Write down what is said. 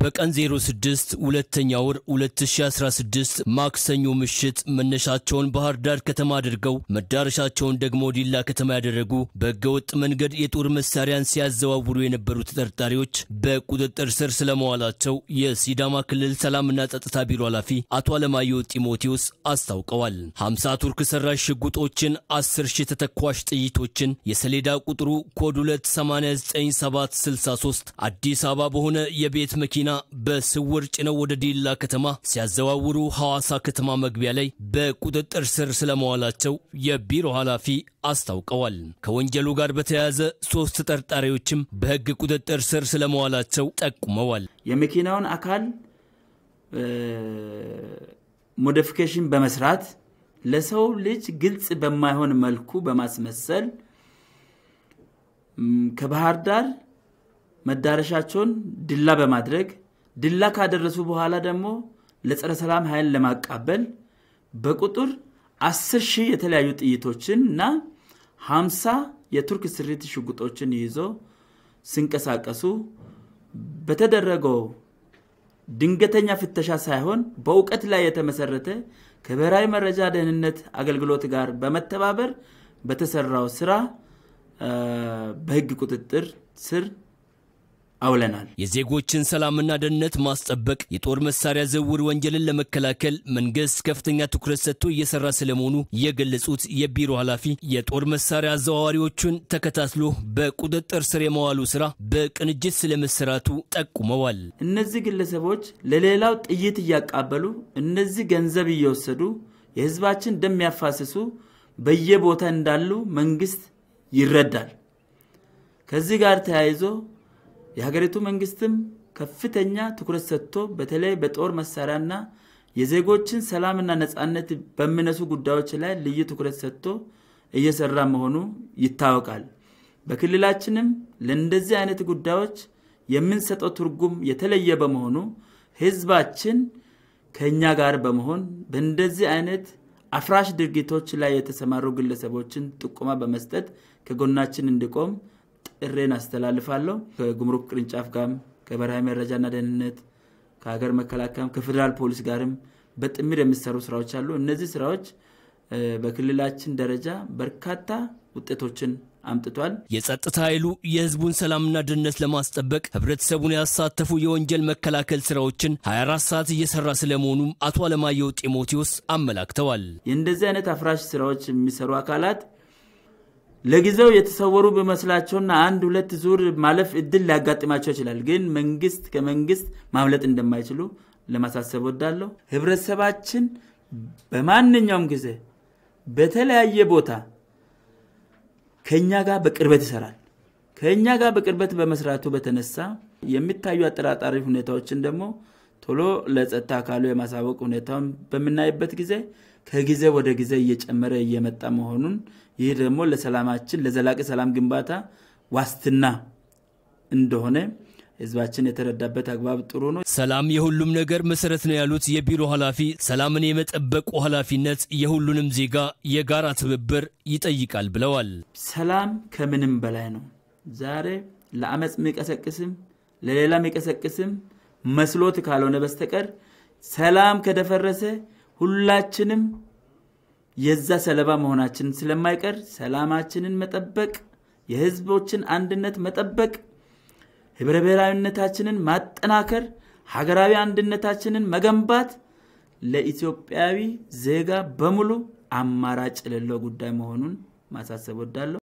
በቀን 06 ሁለተኛ ወር 2016 ማክሰኞ ምሽት መነሻቸውን ባህር ዳር ከተማ አድርገው መዳረሻቸውን ደግሞ ዲላ ከተማ ያደረጉ በህገወጥ መንገድ የጦር መሳሪያን ሲያዘዋውሩ የነበሩ ተጠርጣሪዎች በቁጥጥር ስር ስለመዋላቸው የሲዳማ ክልል ሰላምና ጸጥታ ቢሮ ኃላፊ አቶ አለማየሁ ጢሞቴዎስ አስታውቀዋል። 50 ቱርክ ሰራሽ ሽጉጦችን፣ 10 ሺህ ተተኳሽ ጥይቶችን፣ የሰሌዳ ቁጥሩ ኮድ 289763 አዲስ አበባ በሆነ የቤት መኪና መኪና በስውር ጭነው ወደ ዲላ ከተማ ሲያዘዋውሩ ሐዋሳ ከተማ መግቢያ ላይ በቁጥጥር ስር ስለመዋላቸው የቢሮ ኃላፊ አስታውቀዋል። ከወንጀሉ ጋር በተያያዘ ሶስት ተጠርጣሪዎችም በሕግ ቁጥጥር ስር ስለመዋላቸው ጠቁመዋል። የመኪናውን አካል ሞዲፊኬሽን በመስራት ለሰው ልጅ ግልጽ በማይሆን መልኩ በማስመሰል ከባህር ዳር መዳረሻቸውን ድላ በማድረግ ድላ ካደረሱ በኋላ ደግሞ ለጸረ ሰላም ኃይል ለማቃበል በቁጥር አስር ሺህ የተለያዩ ጥይቶችን እና ሀምሳ የቱርክ ስሪት ሽጉጦችን ይዞ ሲንቀሳቀሱ በተደረገው ድንገተኛ ፍተሻ ሳይሆን በእውቀት ላይ የተመሰረተ ከብሔራዊ መረጃ ደህንነት አገልግሎት ጋር በመተባበር በተሰራው ስራ በህግ ቁጥጥር ስር አውለናል። የዜጎችን ሰላምና ደህንነት ማስጠበቅ፣ የጦር መሳሪያ ዝውውር ወንጀልን ለመከላከል መንግስት ከፍተኛ ትኩረት ሰጥቶ እየሰራ ስለመሆኑ የገለጹት የቢሮ ኃላፊ የጦር መሳሪያ አዘዋዋሪዎቹን ተከታትሎ በቁጥጥር ስር የመዋሉ ስራ በቅንጅት ስለመሰራቱ ጠቁመዋል። እነዚህ ግለሰቦች ለሌላው ጥይት እያቃበሉ፣ እነዚህ ገንዘብ እየወሰዱ የህዝባችን ደም ያፋስሱ በየቦታ እንዳሉ መንግስት ይረዳል። ከዚህ ጋር ተያይዞ የሀገሪቱ መንግስትም ከፍተኛ ትኩረት ሰጥቶ በተለይ በጦር መሳሪያና የዜጎችን ሰላምና ነፃነት በሚነሱ ጉዳዮች ላይ ልዩ ትኩረት ሰጥቶ እየሰራ መሆኑ ይታወቃል። በክልላችንም ለእንደዚህ አይነት ጉዳዮች የምንሰጠው ትርጉም የተለየ በመሆኑ ህዝባችን ከእኛ ጋር በመሆን በእንደዚህ አይነት አፍራሽ ድርጊቶች ላይ የተሰማሩ ግለሰቦችን ጥቆማ በመስጠት ከጎናችን እንዲቆም ጥሬን አስተላልፋለሁ። ከጉምሩክ ቅርንጫፍ ጋርም ከበረሃ መረጃና ደህንነት ከሀገር መከላከያም ከፌዴራል ፖሊስ ጋርም በጥምር የሚሰሩ ስራዎች አሉ። እነዚህ ስራዎች በክልላችን ደረጃ በርካታ ውጤቶችን አምጥቷል። የጸጥታ ኃይሉ የህዝቡን ሰላምና ደህንነት ለማስጠበቅ ህብረተሰቡን ያሳተፉ የወንጀል መከላከል ስራዎችን 24 ሰዓት እየሰራ ስለመሆኑም አቶ አለማየሁ ጢሞቴዎስ አመላክተዋል። የእንደዚህ አይነት አፍራሽ ስራዎች የሚሰሩ አካላት ለጊዜው የተሰወሩ ቢመስላቸውና አንድ ሁለት ዙር ማለፍ እድል ሊያጋጥማቸው ይችላል። ግን መንግስት ከመንግስት ማምለጥ እንደማይችሉ ለማሳሰብ ወዳለሁ። ህብረተሰባችን በማንኛውም ጊዜ በተለያየ ቦታ ከእኛ ጋር በቅርበት ይሰራል። ከእኛ ጋር በቅርበት በመስራቱ በተነሳ የሚታዩ አጠራጣሪ ሁኔታዎችን ደግሞ ቶሎ ለጸጥታ አካሉ የማሳወቅ ሁኔታውን በምናይበት ጊዜ ከጊዜ ወደ ጊዜ እየጨመረ እየመጣ መሆኑን ይህ ደግሞ ለሰላማችን ለዘላቂ ሰላም ግንባታ ዋስትና እንደሆነ ህዝባችን የተረዳበት አግባብ ጥሩ ነው። ሰላም የሁሉም ነገር መሰረት ነው ያሉት የቢሮ ኃላፊ፣ ሰላምን የመጠበቁ ኃላፊነት የሁሉንም ዜጋ የጋራ ትብብር ይጠይቃል ብለዋል። ሰላም ከምንም በላይ ነው። ዛሬ ለአመፅ የሚቀሰቅስም ለሌላ የሚቀሰቅስም መስሎት ካልሆነ በስተቀር ሰላም ከደፈረሰ ሁላችንም የዛ ሰለባ መሆናችን ስለማይቀር ሰላማችንን መጠበቅ፣ የህዝቦችን አንድነት መጠበቅ፣ ህብረ ብሔራዊነታችንን ማጠናከር፣ ሀገራዊ አንድነታችንን መገንባት ለኢትዮጵያዊ ዜጋ በሙሉ አማራጭ የሌለው ጉዳይ መሆኑን ማሳሰብ ወዳለሁ።